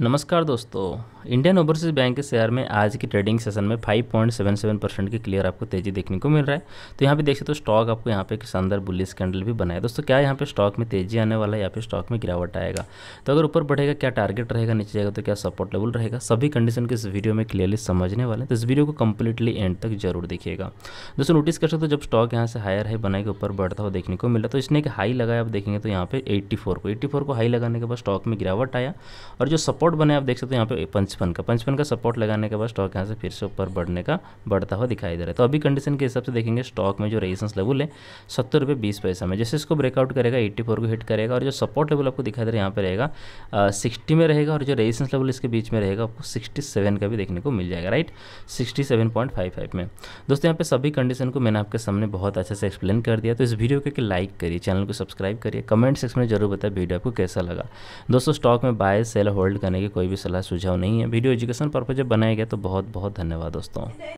नमस्कार दोस्तों Indian overseas bank के शेयर में आज की ट्रेडिंग सेशन में 5.77 परसेंट की क्लियर आपको तेजी देखने को मिल रहा है तो यहाँ पे देख सकते हो तो स्टॉक आपको यहाँ पे एक शानदार बुलिस कैंडल भी बना है दोस्तों क्या यहाँ पे स्टॉक में तेजी आने वाला है या फिर स्टॉक में गिरावट आएगा तो अगर ऊपर बढ़ेगा क्या टारगेट रहेगा नीचे जाएगा तो क्या सपोर्ट लेवल रहेगा सभी कंडीशन के इस वीडियो में क्लियरली समझने वाले तो इस वीडियो को कम्प्लीटली एंड तक जरूर देखिएगा दोस्तों नोटिस कर सकते हो जब स्टॉक यहाँ से हायर है बनाए के ऊपर बढ़ता हुआ देखने को मिला तो इसने एक हाई लगाया आप देखेंगे तो यहाँ पे एट्टी को एट्टी को हाई लगाने के बाद स्टॉक में गिरावट आया और जो सपोर्ट सपोर्ट बने आप देख सकते हो यहाँ पे पंचपन का पंचपन का सपोर्ट लगाने के बाद स्टॉक यहाँ से फिर से ऊपर बढ़ने का बढ़ता हुआ दिखाई दे रहा है तो अभी कंडीशन के हिसाब से देखेंगे स्टॉक में जो रेजिस्टेंस लेवल है सत्तर रुपये बीस पैसा में जैसे इसको ब्रेकआउट करेगा एट्टी फोर को हिट करेगा और जो सपोर्ट लेवल आपको दिखाई दे रहा है यहाँ पर रहेगा सिक्सटी में रहेगा और जो रेजिस्टेंस लेवल इसके बीच में रहेगा आपको सिक्सटी सेवन का भी देखने को मिल जाएगा right sixty seven point five five में दोस्तों यहाँ पर सभी कंडीशन को मैंने आपके सामने बहुत अच्छे से एक्सप्लेन कर दिया तो इस वीडियो को लाइक करिए चैनल को सब्सक्राइब करिए कमेंट सेक्शन में जरूर बताए वीडियो आपको कैसा लगा दोस्तों स्टॉक में बाय सेल होल्ड करने बनाने की कोई भी सलाह सुझाव नहीं है वीडियो एजुकेशन पर्पज जब बनाया गया तो बहुत बहुत धन्यवाद दोस्तों